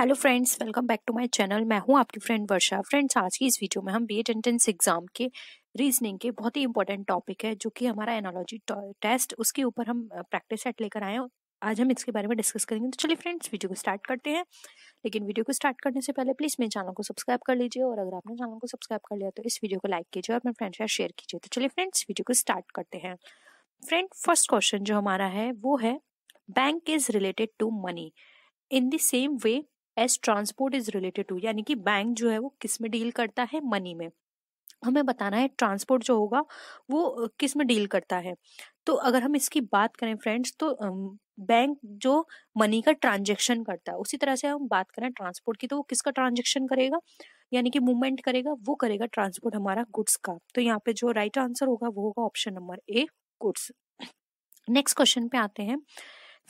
Hello friends welcome back to my channel मैं हूं आपकी फ्रेंड वर्षा फ्रेंड्स आज की इस वीडियो में हम बी एंट्रेंस एग्जाम के रीजनिंग के बहुत ही इंपॉर्टेंट टॉपिक है जो कि हमारा एनालॉजी टेस्ट उसके ऊपर हम प्रैक्टिस सेट लेकर आए हैं आज हम इसके बारे में डिस्कस करेंगे तो चलिए फ्रेंड्स वीडियो को स्टार्ट करते हैं लेकिन वीडियो को स्टार्ट करने से पहले प्लीज़ मेरे चैनल को सब्सक्राइब कर लीजिए और अगर आपने चैनल को सब्सक्राइब कर लिया तो इस वीडियो को लाइक कीजिए और अपने फ्रेंड्स के साथ शेयर कीजिए तो चलिए फ्रेंड्स वीडियो को स्टार्ट करते हैं फ्रेंड फर्स्ट क्वेश्चन जो हमारा है वो है bank is related to money in the same way as transport is related to यानी कि बैंक जो है वो किस में डील करता है मनी में हमें बताना है ट्रांसपोर्ट जो होगा वो किस में डील करता है तो अगर हम इसकी बात करें फ्रेंड्स तो बैंक जो मनी का ट्रांजेक्शन करता है उसी तरह से हम बात करें ट्रांसपोर्ट की तो वो किसका ट्रांजेक्शन करेगा यानी कि मूवमेंट करेगा वो करेगा ट्रांसपोर्ट हमारा गुड्स का तो यहाँ पे जो राइट आंसर होगा वो होगा option number A goods next question पे आते हैं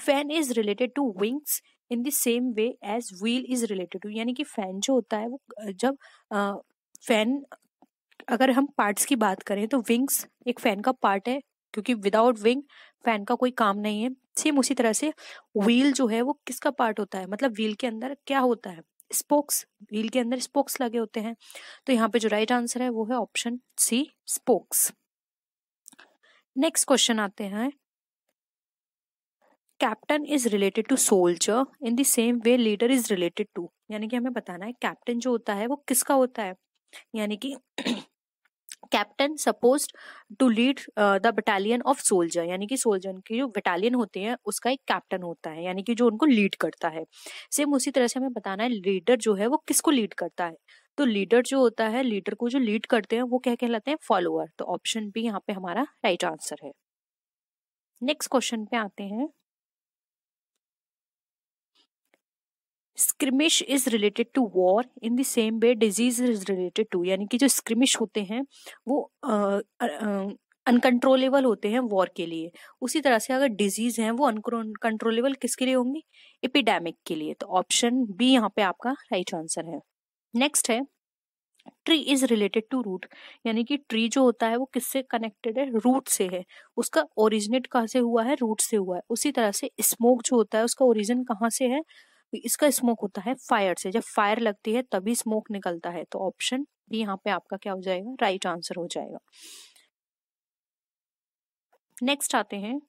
fan is related to wings in the same way as wheel is related to यानी कि फैन जो होता है वो जब फैन अगर हम पार्ट्स की बात करें तो विंग्स एक फैन का पार्ट है क्योंकि विदाउट विंग फैन का कोई काम नहीं है सेम उसी तरह से व्हील जो है वो किसका पार्ट होता है मतलब व्हील के अंदर क्या होता है स्पोक्स व्हील के अंदर स्पोक्स लगे होते हैं तो यहाँ पे जो राइट आंसर है वो है option C spokes next question आते हैं captain is related to soldier in the same way leader is related to यानी कि हमें बताना है कैप्टन जो होता है वो किसका होता है यानी कि captain suppose to lead the battalion of soldier यानी कि सोल्जर की जो बटालियन होते हैं उसका एक कैप्टन होता है यानी कि जो उनको लीड करता है सेम उसी तरह से हमें बताना है लीडर जो है वो किसको लीड करता है तो लीडर जो होता है लीडर को जो लीड करते हैं वो क्या कहलाते हैं फॉलोअर तो ऑप्शन भी यहाँ पे हमारा राइट आंसर है नेक्स्ट क्वेश्चन पे आते हैं skirmish is related to war in the same way disease is related to यानी कि जो स्क्रिमिश होते हैं वो अनकंट्रोलेबल होते हैं वॉर के लिए उसी तरह से अगर डिजीज हैं वो अनकंट्रोलेबल किसके लिए होंगी एपिडेमिक के लिए तो ऑप्शन बी यहाँ पे आपका राइट आंसर है नेक्स्ट है tree is related to root यानी कि ट्री जो होता है वो किससे कनेक्टेड है रूट से है उसका ओरिजिनेट कहाँ से हुआ है रूट से हुआ है उसी तरह से स्मोक जो होता है उसका ओरिजिन कहाँ से है तो इसका स्मोक होता है फायर से जब फायर लगती है तभी स्मोक निकलता है तो ऑप्शन भी यहाँ पे आपका क्या हो जाएगा राइट right आंसर हो जाएगा नेक्स्ट आते हैं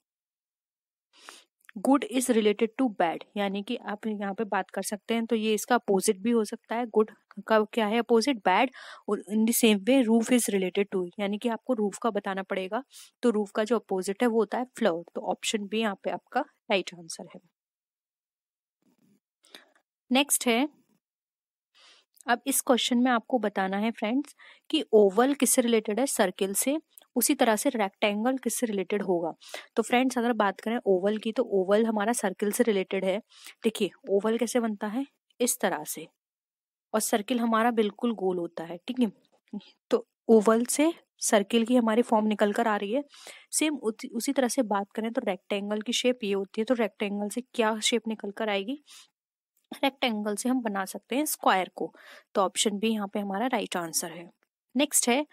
good is related to bad यानी कि आप यहाँ पे बात कर सकते हैं तो ये इसका अपोजिट भी हो सकता है गुड का क्या है अपोजिट बैड और in the same way roof is related to यानी कि आपको रूफ का बताना पड़ेगा तो रूफ का जो अपोजिट है वो होता है फ्लोर तो ऑप्शन बी यहाँ पे आपका राइट आंसर है नेक्स्ट है अब इस क्वेश्चन में आपको बताना है फ्रेंड्स कि ओवल किससे रिलेटेड है सर्किल से उसी तरह से रेक्टेंगल किससे रिलेटेड होगा तो फ्रेंड्स अगर बात करें ओवल की तो ओवल हमारा सर्किल से रिलेटेड है देखिए ओवल कैसे बनता है इस तरह से और सर्किल हमारा बिल्कुल गोल होता है ठीक है तो ओवल से सर्किल की हमारी फॉर्म निकल कर आ रही है सेम उसी तरह से बात करें तो रेक्टेंगल की शेप ये होती है तो रेक्टेंगल से क्या शेप निकल कर आएगी रेक्टेंगल से हम बना सकते हैं स्क्वायर को तो ऑप्शन बी यहाँ पे हमारा राइट आंसर है नेक्स्ट है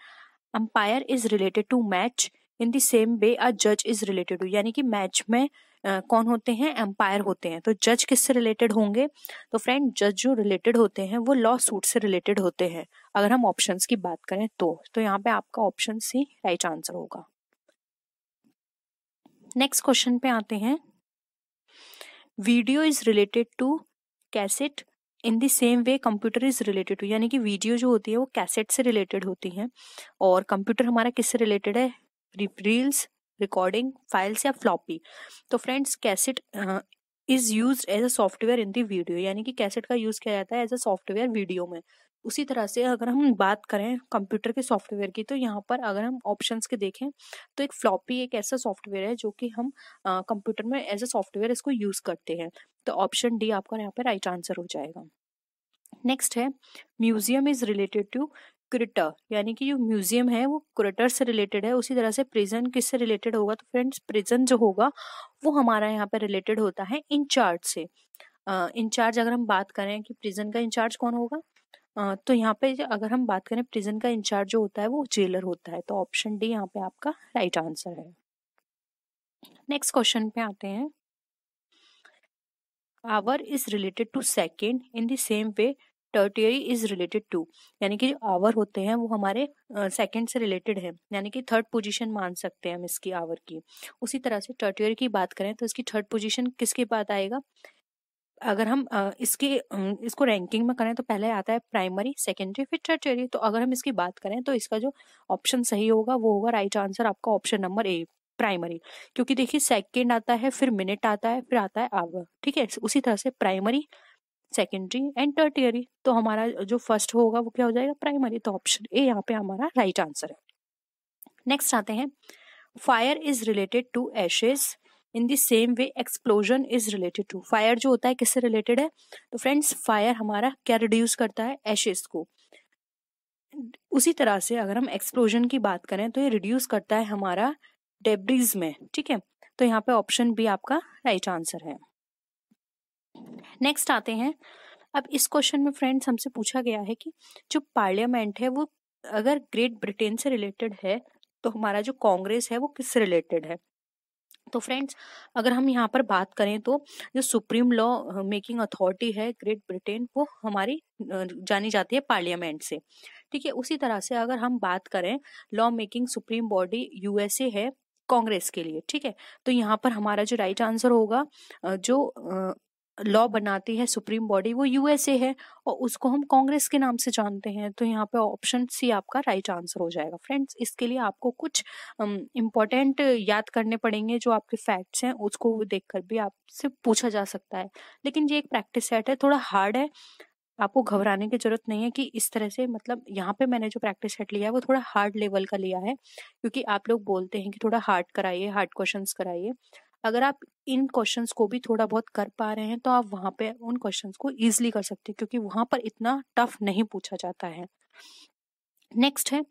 umpire is related to match in the same way a जज इज रिलेटेड टू यानी कि मैच में आ, कौन होते हैं एम्पायर होते हैं तो जज किससे रिलेटेड होंगे तो फ्रेंड जज जो रिलेटेड होते हैं वो लॉ सूट से रिलेटेड होते हैं अगर हम ऑप्शंस की बात करें तो तो यहाँ पे आपका ऑप्शन सी राइट आंसर होगा नेक्स्ट क्वेश्चन पे आते हैं video is related to cassette in the same way computer is related to यानी कि वीडियो जो होती है वो कैसेट से रिलेटेड होती हैं और कंप्यूटर हमारा किससे रिलेटेड है रील्स रिकॉर्डिंग फाइल्स या फ्लॉपी तो friends cassette is use as a software in the video यानी कि कैसेट का यूज़ किया जाता है एज अ सॉफ्टवेयर वीडियो में उसी तरह से अगर हम बात करें कंप्यूटर के सॉफ्टवेयर की तो यहाँ पर अगर हम ऑप्शंस के देखें तो एक फ्लॉपी एक ऐसा सॉफ्टवेयर है जो कि हम कंप्यूटर में एज अ सॉफ्टवेयर इसको यूज़ करते हैं तो ऑप्शन डी आपका यहाँ पर राइट आंसर हो जाएगा नेक्स्ट है museum is related to curator यानी कि जो म्यूजियम है वो क्रिटर से रिलेटेड है उसी तरह से प्रिजन किससे रिलेटेड होगा तो फ्रेंड्स प्रिजन जो होगा वो हमारा यहाँ पर रिलेटेड होता है इंचार्ज से इंचार्ज अगर हम बात करें कि प्रिजन का इंचार्ज कौन होगा तो यहाँ पे अगर हम बात करें प्रिज़न का इंचार्ज जो होता है वो जेलर होता है, तो ऑप्शन डी यहाँ पे आपका राइट आंसर है। नेक्स्ट क्वेश्चन पे आते हैं। Hour is related to second in the same way tertiary is related to यानी कि जो आवर होते हैं वो हमारे सेकेंड सेकंड से रिलेटेड है यानी कि थर्ड पोजिशन मान सकते हैं हम इसकी आवर की। उसी तरह से टर्टियरी की बात करें तो इसकी थर्ड पोजिशन किसके बाद आएगा? अगर हम इसके इसको रैंकिंग में करें तो पहले आता है प्राइमरी सेकेंडरी फिर टर्टरी तो अगर हम इसकी बात करें तो इसका जो ऑप्शन सही होगा वो होगा राइट आंसर आपका ऑप्शन नंबर ए प्राइमरी क्योंकि देखिए सेकेंड आता है फिर मिनट आता है फिर आता है आवर ठीक है उसी तरह से प्राइमरी सेकेंडरी एंड टर्टियरी तो हमारा जो फर्स्ट होगा वो क्या हो जाएगा प्राइमरी तो ऑप्शन ए यहाँ पे हमारा राइट आंसर है नेक्स्ट आते हैं fire is related to ashes in the same way explosion is related to fire जो होता है किससे रिलेटेड है तो फ्रेंड्स फायर हमारा क्या रिड्यूस करता है एशेस को उसी तरह से अगर हम एक्सप्लोजन की बात करें तो ये रिड्यूस करता है हमारा डेब्रीज में ठीक है तो यहाँ पे ऑप्शन बी आपका राइट right आंसर है नेक्स्ट आते हैं अब इस क्वेश्चन में फ्रेंड्स हमसे पूछा गया है कि जो पार्लियामेंट है वो अगर ग्रेट ब्रिटेन से रिलेटेड है तो हमारा जो कांग्रेस है वो किससे रिलेटेड है तो फ्रेंड्स अगर हम यहाँ पर बात करें तो जो सुप्रीम लॉ मेकिंग अथॉरिटी है ग्रेट ब्रिटेन वो हमारी जानी जाती है पार्लियामेंट से ठीक है उसी तरह से अगर हम बात करें law making supreme body USA है कांग्रेस के लिए ठीक है तो यहाँ पर हमारा जो राइट आंसर होगा जो लॉ बनाती है सुप्रीम बॉडी वो यूएसए है और उसको हम कांग्रेस के नाम से जानते हैं तो यहाँ पे ऑप्शन सी आपका राइट आंसर हो जाएगा फ्रेंड्स इसके लिए आपको कुछ इम्पोर्टेंट याद करने पड़ेंगे जो आपके फैक्ट्स हैं उसको देखकर भी आपसे पूछा जा सकता है लेकिन ये एक प्रैक्टिस सेट है थोड़ा हार्ड है आपको घबराने की जरूरत नहीं है कि इस तरह से मतलब यहाँ पे मैंने जो प्रैक्टिस सेट लिया है वो थोड़ा हार्ड लेवल का लिया है क्योंकि आप लोग बोलते हैं कि थोड़ा हार्ड कराइए हार्ड क्वेश्चंस कराइए अगर आप इन क्वेश्चंस को भी थोड़ा बहुत कर पा रहे हैं तो आप वहाँ पे उन क्वेश्चंस को ईजिली कर सकते हैं क्योंकि वहाँ पर इतना टफ नहीं पूछा जाता है नेक्स्ट है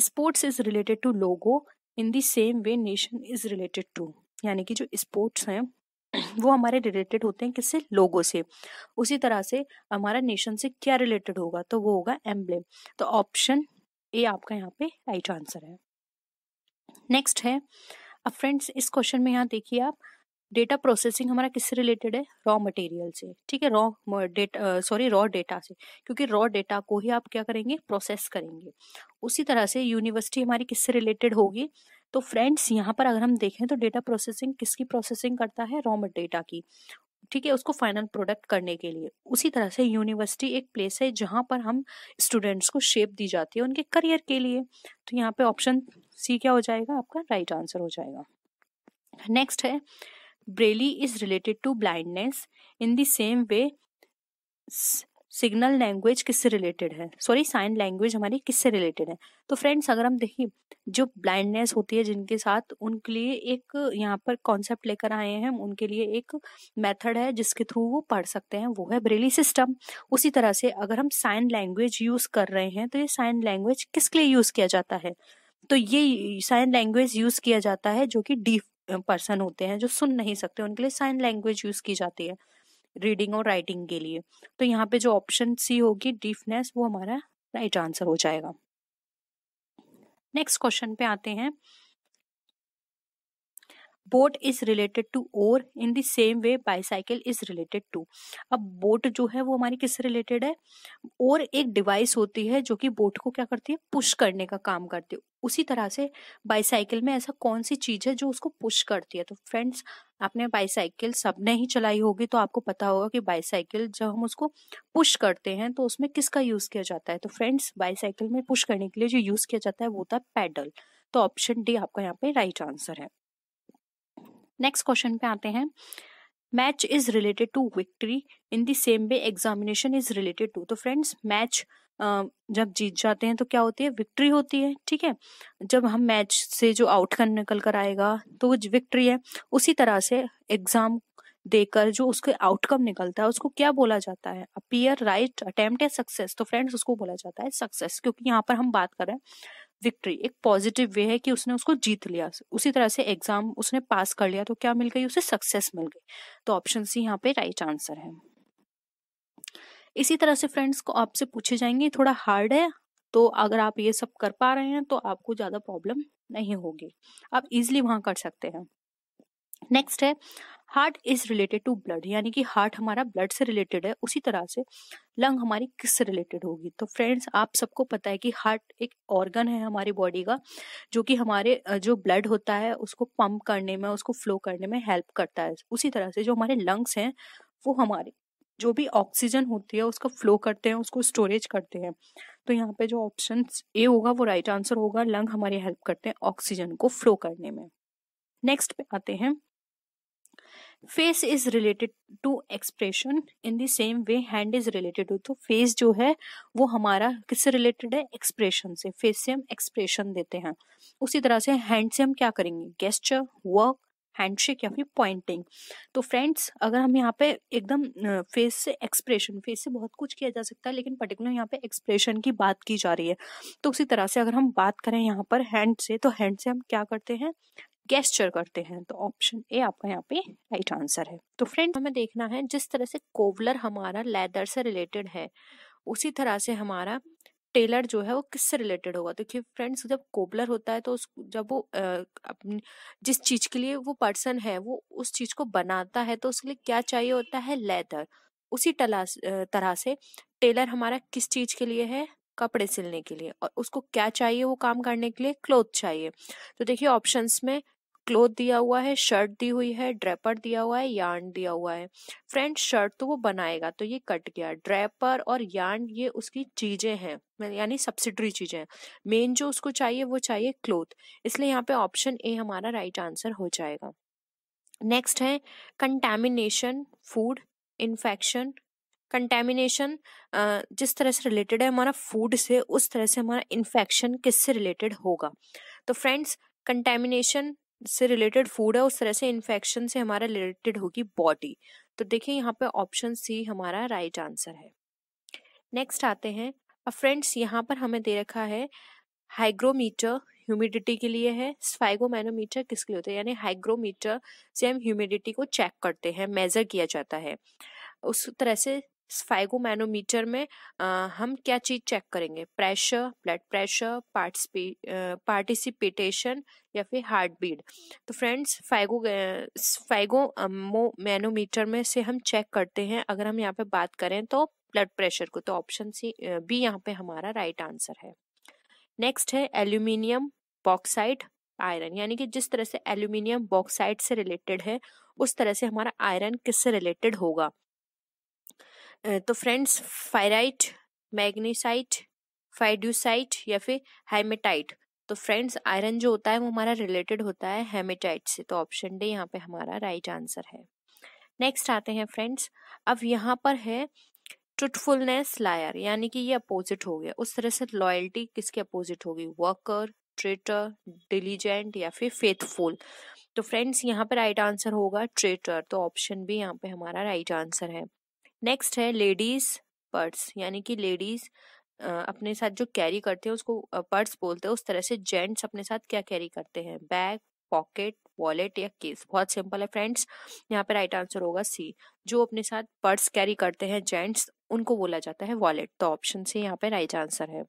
sports is related to logo in the same way nation is related to यानी कि जो स्पोर्ट्स हैं वो हमारे रिलेटेड होते हैं किससे लोगों से उसी तरह से हमारा नेशन से क्या रिलेटेड होगा तो वो होगा एम्बलेम तो ऑप्शन ए आपका यहाँ पे राइट आंसर है नेक्स्ट है अब फ्रेंड्स इस क्वेश्चन में यहाँ देखिए आप डेटा प्रोसेसिंग हमारा किससे रिलेटेड है रॉ मटेरियल से ठीक है raw data sorry raw data से क्योंकि रॉ डेटा को ही आप क्या करेंगे प्रोसेस करेंगे उसी तरह से यूनिवर्सिटी हमारी किससे रिलेटेड होगी तो फ्रेंड्स यहाँ पर अगर हम देखें तो डेटा प्रोसेसिंग किसकी प्रोसेसिंग करता है रॉ डेटा की ठीक है उसको फाइनल प्रोडक्ट करने के लिए उसी तरह से यूनिवर्सिटी एक प्लेस है जहाँ पर हम स्टूडेंट्स को शेप दी जाती है उनके करियर के लिए तो यहाँ पे ऑप्शन सी क्या हो जाएगा आपका राइट right आंसर हो जाएगा नेक्स्ट है Braille is related to blindness in the same way signal language किससे रिलेटेड है सॉरी साइन लैंग्वेज हमारी किससे रिलेटेड है तो फ्रेंड्स अगर हम देखें जो ब्लाइंडनेस होती है जिनके साथ उनके लिए एक यहाँ पर कॉन्सेप्ट लेकर आए हैं हम उनके लिए एक मेथड है जिसके थ्रू वो पढ़ सकते हैं वो है ब्रेली सिस्टम उसी तरह से अगर हम साइन लैंग्वेज यूज़ कर रहे हैं तो ये साइन लैंग्वेज किसके लिए यूज़ किया जाता है तो ये साइन लैंग्वेज यूज किया जाता है जो कि डीफ पर्सन होते हैं जो सुन नहीं सकते उनके लिए साइन लैंग्वेज यूज की जाती है रीडिंग और राइटिंग के लिए तो यहाँ पे जो ऑप्शन सी होगी डीफनेस वो हमारा राइट आंसर हो जाएगा नेक्स्ट क्वेश्चन पे आते हैं बोट इज रिलेटेड टू और in the same way bicycle is related to अब बोट जो है वो हमारी किससे रिलेटेड है और एक डिवाइस होती है जो कि बोट को क्या करती है पुश करने का काम करती है उसी तरह से बाईसाइकिल में ऐसा कौन सी चीज है जो उसको पुश करती है तो फ्रेंड्स आपने बाईसाइकिल सबने ही चलाई होगी तो आपको पता होगा कि बाईसाइकिल जब हम उसको पुश करते हैं तो उसमें किसका यूज किया जाता है तो फ्रेंड्स बाईसाइकिल में पुश करने के लिए जो यूज किया जाता है वो होता है पैडल तो ऑप्शन डी आपका यहाँ पे राइट आंसर है नेक्स्ट क्वेश्चन पे आते हैं match is related to victory in the same way examination is related to तो फ्रेंड्स मैच जब जीत जाते हैं तो क्या होती है विक्ट्री होती है ठीक है जब हम मैच से जो आउटकम निकल कर आएगा तो वो विक्ट्री है उसी तरह से एग्जाम देकर जो उसके आउटकम निकलता है उसको क्या बोला जाता है अपियर राइट अटेम्प्ट सक्सेस तो फ्रेंड्स उसको बोला जाता है सक्सेस क्योंकि यहाँ पर हम बात कर रहे हैं विक्ट्री एक पॉजिटिव वे है कि उसने उसको जीत लिया उसी तरह से एग्जाम उसने पास कर लिया तो क्या मिल गई उसे सक्सेस मिल गई तो ऑप्शन सी यहाँ पे राइट आंसर है इसी तरह से फ्रेंड्स को आपसे पूछे जाएंगे थोड़ा हार्ड है तो अगर आप ये सब कर पा रहे हैं तो आपको ज़्यादा प्रॉब्लम नहीं होगी आप इजिली वहां कर सकते हैं नेक्स्ट है heart is related to blood यानी कि हार्ट हमारा ब्लड से रिलेटेड है उसी तरह से लंग हमारी किस से रिलेटेड होगी तो फ्रेंड्स आप सबको पता है कि हार्ट एक ऑर्गन है हमारी बॉडी का जो कि हमारे जो ब्लड होता है उसको पंप करने में उसको फ्लो करने में हेल्प करता है उसी तरह से जो हमारे लंग्स हैं वो हमारे जो भी ऑक्सीजन होती है उसका फ्लो करते हैं उसको स्टोरेज करते हैं तो यहाँ पे जो ऑप्शन ए होगा वो राइट आंसर होगा लंग हमारी हेल्प करते हैं ऑक्सीजन को फ्लो करने में नेक्स्ट पे आते हैं face is related to expression in the same way hand is related to तो फेस जो है वो हमारा किससे रिलेटेड है एक्सप्रेशन से फेस से हम एक्सप्रेशन देते हैं उसी तरह से हैंड से हम क्या करेंगे गेस्टर वर्क हैंडशेक या फिर पॉइंटिंग तो फ्रेंड्स अगर हम यहाँ पे एकदम फेस से एक्सप्रेशन फेस से बहुत कुछ किया जा सकता है लेकिन पर्टिकुलर यहाँ पे एक्सप्रेशन की बात की जा रही है तो उसी तरह से अगर हम बात करें यहाँ पर हैंड से तो हैंड से हम क्या करते हैं गेस्चर करते हैं तो ऑप्शन ए आपका यहाँ पे राइट आंसर है तो फ्रेंड हमें देखना है जिस तरह से कोवलर हमारा लेदर से रिलेटेड है उसी तरह से हमारा टेलर जो है वो किससे रिलेटेड होगा देखिए तो फ्रेंड्स जब कोबलर होता है तो उस जब वो अपनी जिस चीज के लिए वो पर्सन है वो उस चीज को बनाता है तो उसके लिए क्या चाहिए होता है लेदर उसी तला तरह से टेलर हमारा किस चीज के लिए है कपड़े सिलने के लिए और उसको क्या चाहिए वो काम करने के लिए क्लोथ चाहिए तो देखिए ऑप्शंस में क्लोथ दिया हुआ है शर्ट दी हुई है ड्रेपर दिया हुआ है यार्न दिया हुआ है फ्रेंड शर्ट तो वो बनाएगा तो ये कट गया ड्रेपर और यार्न ये उसकी चीजें हैं यानी सब्सिडरी चीजें हैं मेन जो उसको चाहिए वो चाहिए क्लोथ इसलिए यहाँ पे ऑप्शन ए हमारा राइट आंसर हो जाएगा नेक्स्ट है कंटेमिनेशन फूड इन्फेक्शन कंटेमिनेशन जिस तरह से रिलेटेड है हमारा फूड से उस तरह से हमारा इन्फेक्शन किससे रिलेटेड होगा तो फ्रेंड्स कंटेमिनेशन से रिलेटेड फूड है उस तरह से इन्फेक्शन से हमारा रिलेटेड होगी बॉडी तो देखिए यहाँ पे ऑप्शन सी हमारा राइट आंसर है नेक्स्ट आते हैं अब फ्रेंड्स यहाँ पर हमें दे रखा है हाइग्रोमीटर ह्यूमिडिटी के लिए है स्फाइगोमैनोमीटर किसके लिए होता है यानी हाइग्रोमीटर से हम ह्यूमिडिटी को चेक करते हैं मेज़र किया जाता है उस तरह से स्फाइगोमैनोमीटर में आ, हम क्या चीज़ चेक करेंगे प्रेशर ब्लड प्रेशर पार्टिसिपेटेशन या फिर हार्ट बीट तो फ्रेंड्स फाइगो फाइगो मैनोमीटर में से हम चेक करते हैं अगर हम यहाँ पे बात करें तो ब्लड प्रेशर को तो ऑप्शन सी बी यहाँ पे हमारा राइट आंसर है नेक्स्ट है एल्यूमिनियम बॉक्साइड आयरन यानी कि जिस तरह से एल्यूमिनियम बॉक्साइड से रिलेटेड है उस तरह से हमारा आयरन किससे रिलेटेड होगा तो फ्रेंड्स फायराइट मैग्नीसाइट फाइड्यूसाइट या फिर हेमेटाइट तो फ्रेंड्स आयरन जो होता है वो हमारा रिलेटेड होता है हेमेटाइट से तो ऑप्शन डी यहाँ पे हमारा राइट आंसर है नेक्स्ट आते हैं फ्रेंड्स अब यहाँ पर है ट्रुथफुलनेस लायर यानी कि ये अपोजिट हो गया उस तरह से लॉयल्टी किसके अपोजिट होगी वर्कर ट्रेटर डिलीजेंट या फिर फेथफुल तो फ्रेंड्स यहाँ पे राइट आंसर होगा ट्रेटर तो ऑप्शन भी यहाँ पे हमारा राइट आंसर है नेक्स्ट है लेडीज पर्स यानी कि लेडीज अपने साथ जो कैरी करते हैं उसको पर्स बोलते हैं उस तरह से जेंट्स अपने साथ क्या कैरी करते हैं बैग पॉकेट वॉलेट या केस बहुत सिंपल है फ्रेंड्स यहाँ पे राइट आंसर होगा सी जो अपने साथ पर्स कैरी करते हैं जेंट्स उनको बोला जाता है वॉलेट तो ऑप्शन सी यहाँ पे राइट आंसर है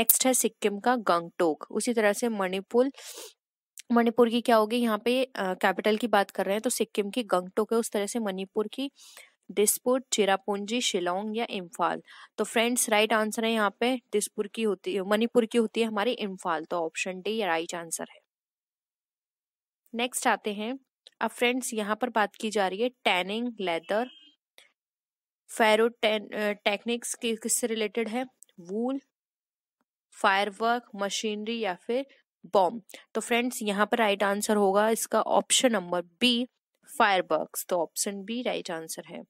नेक्स्ट है सिक्किम का गंगटोक उसी तरह से मणिपुर मणिपुर की क्या होगी यहाँ पे कैपिटल की बात कर रहे हैं तो सिक्किम की गंगटोक है उस तरह से मणिपुर की दिसपुर चिरापूंजी शिलोंग या इम्फाल तो फ्रेंड्स राइट आंसर है यहाँ पे दिसपुर की होती है मणिपुर की होती है हमारी इम्फाल तो ऑप्शन डी राइट आंसर है नेक्स्ट आते हैं अब फ्रेंड्स यहाँ पर बात की जा रही है टैनिंग लेदर फेरो टेक्निक्स किससे रिलेटेड है वूल फायरवर्क मशीनरी या फिर बॉम्ब तो फ्रेंड्स यहाँ पर राइट आंसर होगा इसका ऑप्शन नंबर बी फायरबर्ग्स तो ऑप्शन बी राइट आंसर है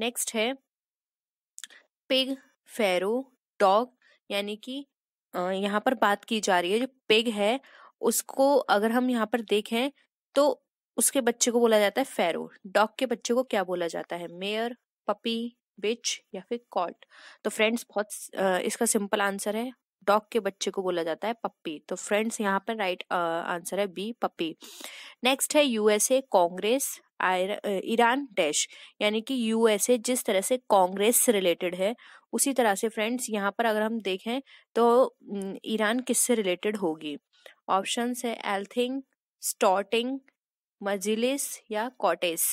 नेक्स्ट है पिग फेरो डॉग यानी कि यहाँ पर बात की जा रही है जो पिग है उसको अगर हम यहाँ पर देखें तो उसके बच्चे को बोला जाता है फेरो डॉग के बच्चे को क्या बोला जाता है मेयर पपी बिच या फिर कॉट तो फ्रेंड्स बहुत इसका सिंपल आंसर है डॉग के बच्चे को बोला जाता है पप्पी तो फ्रेंड्स यहाँ पर राइट आंसर है बी पप्पी नेक्स्ट है यूएसए कांग्रेस ईरान डैश यानी कि यूएसए जिस तरह से कांग्रेस से रिलेटेड है उसी तरह से फ्रेंड्स यहाँ पर अगर हम देखें तो ईरान किससे रिलेटेड होगी ऑप्शन है एल्थिंग स्टॉटिंग मजिलिस या कॉटेस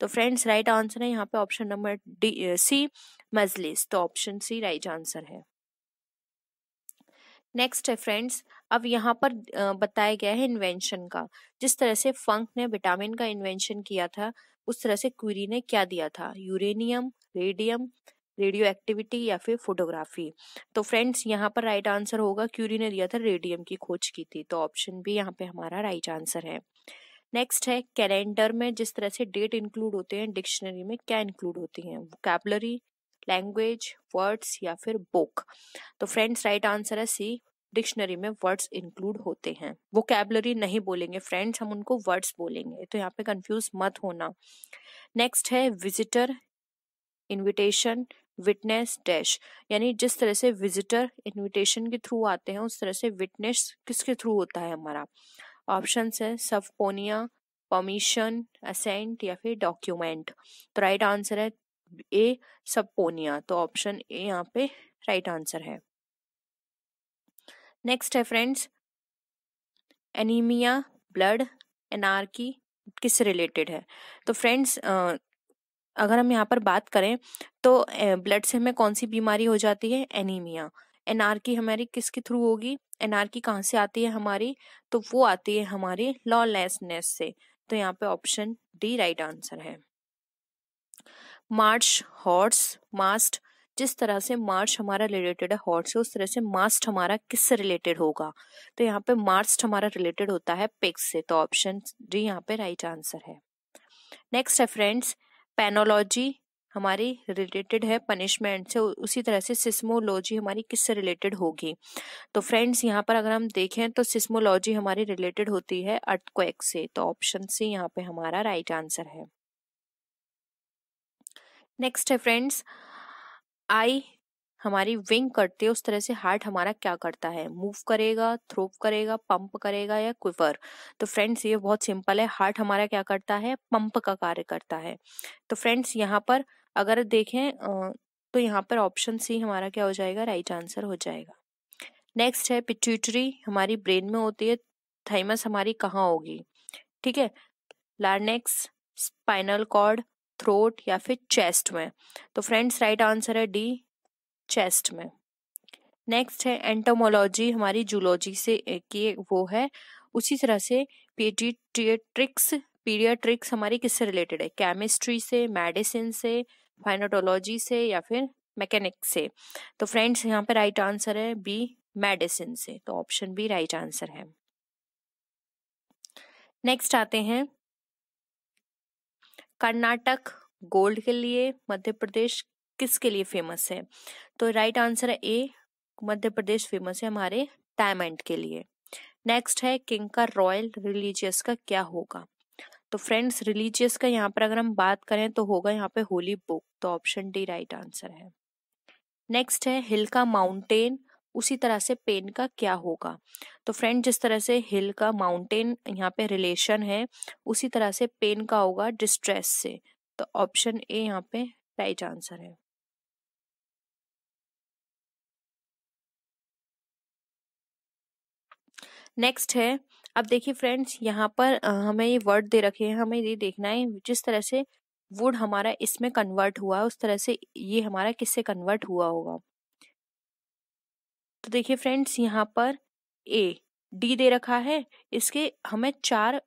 तो फ्रेंड्स राइट आंसर है यहाँ पे option number D C Majlis तो ऑप्शन सी राइट आंसर है नेक्स्ट है फ्रेंड्स अब यहाँ पर बताया गया है इन्वेंशन का जिस तरह से फंक ने विटामिन का इन्वेंशन किया था उस तरह से क्यूरी ने क्या दिया था यूरेनियम रेडियम रेडियो एक्टिविटी या फिर फोटोग्राफी तो फ्रेंड्स यहाँ पर राइट आंसर होगा क्यूरी ने दिया था रेडियम की खोज की थी तो ऑप्शन भी यहाँ पे हमारा राइट आंसर है नेक्स्ट है कैलेंडर में जिस तरह से डेट इंक्लूड होते हैं डिक्शनरी में क्या इंक्लूड होती हैं वोकेबलरी लैंग्वेज वर्ड्स या फिर बुक तो फ्रेंड्स राइट आंसर है सी डिक्शनरी में वर्ड्स इंक्लूड होते हैं वो कैबलरी नहीं बोलेंगे फ्रेंड्स हम उनको वर्ड्स बोलेंगे तो यहाँ पे कंफ्यूज मत होना नेक्स्ट है विजिटर इनविटेशन विटनेस डैश यानी जिस तरह से विजिटर इनविटेशन के थ्रू आते हैं उस तरह से विटनेस किसके थ्रू होता है हमारा ऑप्शन है सफपोनिया परमिशन असेंट या फिर डॉक्यूमेंट तो राइट आंसर है ए सपोनिया तो ऑप्शन ए यहाँ पे राइट आंसर है नेक्स्ट है फ्रेंड्स एनीमिया ब्लड एनार्की किस रिलेटेड है तो फ्रेंड्स अगर हम यहाँ पर बात करें तो ब्लड से हमें कौन सी बीमारी हो जाती है एनीमिया एनआरकी हमारी किसके थ्रू होगी एनआरकी कहाँ से आती है हमारी तो वो आती है हमारी लॉलेसनेस से तो यहाँ पे ऑप्शन डी राइट आंसर है मार्च हॉर्स मास्ट जिस तरह से मार्च हमारा रिलेटेड है हॉर्स से उस तरह से मास्ट हमारा किससे रिलेटेड होगा तो यहाँ पे मार्स्ट हमारा रिलेटेड होता है पिक्स से तो ऑप्शन डी यहाँ पे राइट आंसर है नेक्स्ट है फ्रेंड्स पेनोलॉजी हमारी रिलेटेड है पनिशमेंट से उसी तरह से सिस्मोलॉजी हमारी किससे रिलेटेड होगी तो फ्रेंड्स यहाँ पर अगर हम देखें तो सिस्मोलॉजी हमारी रिलेटेड होती है अर्थक्वेक से तो ऑप्शन सी यहाँ पे हमारा राइट आंसर है नेक्स्ट है फ्रेंड्स आई हमारी विंग करते है उस तरह से हार्ट हमारा क्या करता है मूव करेगा थ्रोप करेगा पंप करेगा या क्विवर तो फ्रेंड्स ये बहुत सिंपल है हार्ट हमारा क्या करता है पंप का कार्य करता है तो फ्रेंड्स यहाँ पर अगर देखें तो यहाँ पर ऑप्शन सी हमारा क्या हो जाएगा राइट आंसर हो जाएगा नेक्स्ट है पिट्यूटरी हमारी ब्रेन में होती है थाइमस हमारी कहाँ होगी ठीक है लार्नेक्स स्पाइनल कॉर्ड थ्रोट या फिर चेस्ट में तो फ्रेंड्स राइट आंसर है डी चेस्ट में नेक्स्ट है एंटोमोलॉजी हमारी जूलॉजी से की वो है उसी तरह से पीडियट्रिक्स पीडियाट्रिक्स हमारी किससे रिलेटेड है केमिस्ट्री से मेडिसिन से फाइनोटोलॉजी से या फिर मैकेनिक से तो फ्रेंड्स यहाँ पे राइट आंसर है बी मेडिसिन से तो ऑप्शन बी राइट आंसर है नेक्स्ट आते हैं कर्नाटक गोल्ड के लिए मध्य प्रदेश किसके लिए फेमस है तो राइट आंसर है ए मध्य प्रदेश फेमस है हमारे डायमंड के लिए नेक्स्ट है किंग का रॉयल रिलीजियस का क्या होगा तो फ्रेंड्स रिलीजियस का यहाँ पर अगर हम बात करें तो होगा यहाँ पे होली बुक तो ऑप्शन डी राइट आंसर है नेक्स्ट है हिल का माउंटेन उसी तरह से पेन का क्या होगा तो फ्रेंड जिस तरह से हिल का माउंटेन यहाँ पे रिलेशन है उसी तरह से पेन का होगा डिस्ट्रेस से तो ऑप्शन ए यहाँ पे राइट आंसर है नेक्स्ट है अब देखिए फ्रेंड्स यहाँ पर हमें ये वर्ड दे रखे हैं हमें ये देखना है जिस तरह से वुड हमारा इसमें कन्वर्ट हुआ है उस तरह से ये हमारा किससे कन्वर्ट हुआ होगा तो देखिए फ्रेंड्स यहाँ पर ए डी दे रखा है इसके हमें चार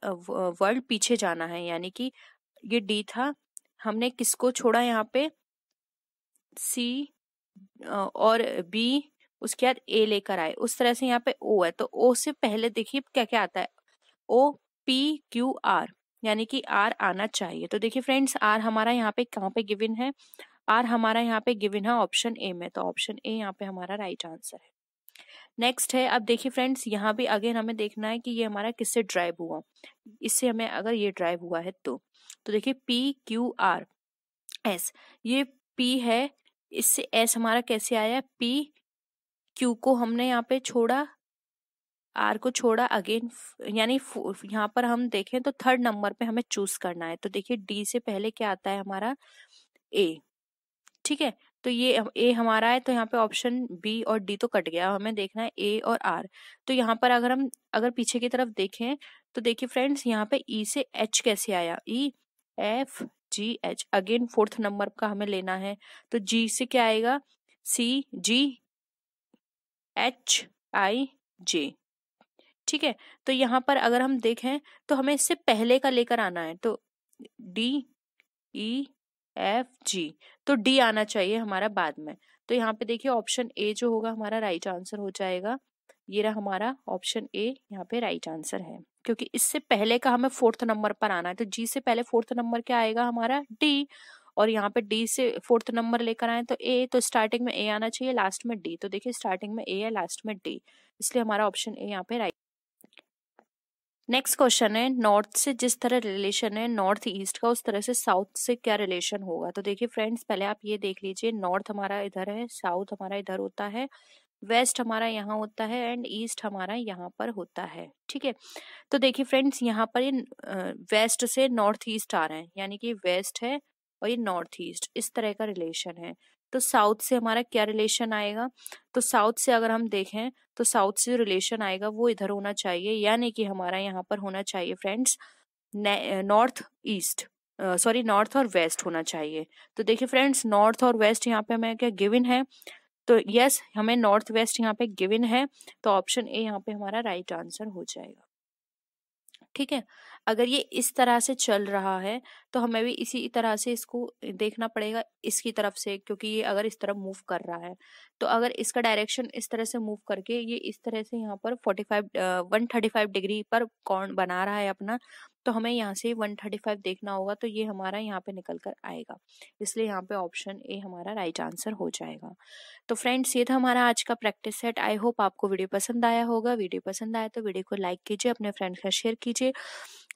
वर्ड पीछे जाना है यानी कि ये डी था हमने किसको छोड़ा यहाँ पे सी और बी उसके बाद ए लेकर आए उस तरह से यहाँ पे ओ है तो ओ से पहले देखिए क्या क्या आता है ओ पी क्यू आर यानी कि आर आना चाहिए तो देखिए फ्रेंड्स आर हमारा यहाँ पे कहाँ पे गिविन है आर हमारा यहाँ पे गिविन है ऑप्शन ए में तो ऑप्शन ए यहाँ पे हमारा राइट आंसर है नेक्स्ट है अब देखिए फ्रेंड्स यहाँ भी अगेन हमें देखना है कि ये हमारा किससे ड्राइव हुआ इससे हमें अगर ये ड्राइव हुआ है तो तो देखिए पी क्यू आर एस ये पी है इससे एस हमारा कैसे आया पी क्यू को हमने यहाँ पे छोड़ा आर को छोड़ा अगेन यानी यहाँ पर हम देखें तो थर्ड नंबर पे हमें चूज करना है तो देखिए डी से पहले क्या आता है हमारा ए ठीक है तो ये ए हमारा है तो यहाँ पे ऑप्शन बी और डी तो कट गया हमें देखना है ए और आर तो यहाँ पर अगर हम अगर पीछे की तरफ देखें तो देखिए फ्रेंड्स यहाँ पे ई e से एच कैसे आया E F G H again fourth number का हमें लेना है तो जी से क्या आएगा सी जी एच आई जे ठीक है तो यहाँ पर अगर हम देखें तो हमें इससे पहले का लेकर आना है तो D E e, F G तो डी आना चाहिए हमारा बाद में तो यहाँ पे देखिए ऑप्शन ए जो होगा हमारा राइट आंसर हो जाएगा ये रहा हमारा ऑप्शन ए यहाँ पे राइट आंसर है क्योंकि इससे पहले का हमें फोर्थ नंबर पर आना है तो जी से पहले फोर्थ नंबर क्या आएगा हमारा डी और यहाँ पे डी से फोर्थ नंबर लेकर आए तो ए तो स्टार्टिंग में ए आना चाहिए लास्ट में डी तो देखिए स्टार्टिंग में ए है लास्ट में डी इसलिए हमारा ऑप्शन ए यहाँ पे राइट नेक्स्ट क्वेश्चन है नॉर्थ से जिस तरह रिलेशन है नॉर्थ ईस्ट का उस तरह से साउथ से क्या रिलेशन होगा तो देखिए फ्रेंड्स पहले आप ये देख लीजिए नॉर्थ हमारा इधर है साउथ हमारा इधर होता है वेस्ट हमारा यहाँ होता है एंड ईस्ट हमारा यहाँ पर होता है ठीक है तो देखिए फ्रेंड्स यहाँ पर ये वेस्ट से नॉर्थ ईस्ट आ रहे हैं यानी कि वेस्ट है और ये नॉर्थ ईस्ट इस तरह का रिलेशन है तो साउथ से हमारा क्या रिलेशन आएगा तो साउथ से अगर हम देखें तो साउथ से जो रिलेशन आएगा वो इधर होना चाहिए यानी कि हमारा यहाँ पर होना चाहिए friends north east sorry north और वेस्ट होना चाहिए तो देखिए फ्रेंड्स नॉर्थ और वेस्ट यहाँ पे हमें क्या गिविन है तो यस हमें नॉर्थ वेस्ट यहाँ पे गिविन है तो ऑप्शन ए यहाँ पे हमारा राइट right आंसर हो जाएगा ठीक है अगर ये इस तरह से चल रहा है तो हमें भी इसी तरह से इसको देखना पड़ेगा इसकी तरफ से क्योंकि ये अगर इस तरफ मूव कर रहा है तो अगर इसका डायरेक्शन इस तरह से मूव करके ये इस तरह से यहाँ पर 45 135 डिग्री पर कौन बना रहा है अपना तो हमें यहाँ से 135 देखना होगा तो ये हमारा यहाँ पे निकल कर आएगा इसलिए यहाँ पे ऑप्शन ए हमारा राइट आंसर हो जाएगा तो फ्रेंड्स ये था हमारा आज का प्रैक्टिस सेट आई होप आपको वीडियो पसंद आया होगा वीडियो पसंद आया तो वीडियो को लाइक कीजिए अपने फ्रेंड्स का शेयर कीजिए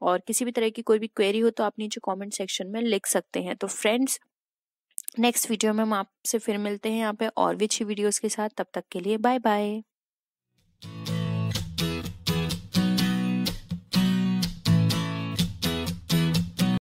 और किसी भी तरह की कोई भी क्वेरी हो तो आप नीचे कॉमेंट सेक्शन में लिख सकते हैं तो फ्रेंड्स नेक्स्ट वीडियो में हम आपसे फिर मिलते हैं यहाँ पे और भी अच्छी वीडियोज के साथ तब तक के लिए बाय बाय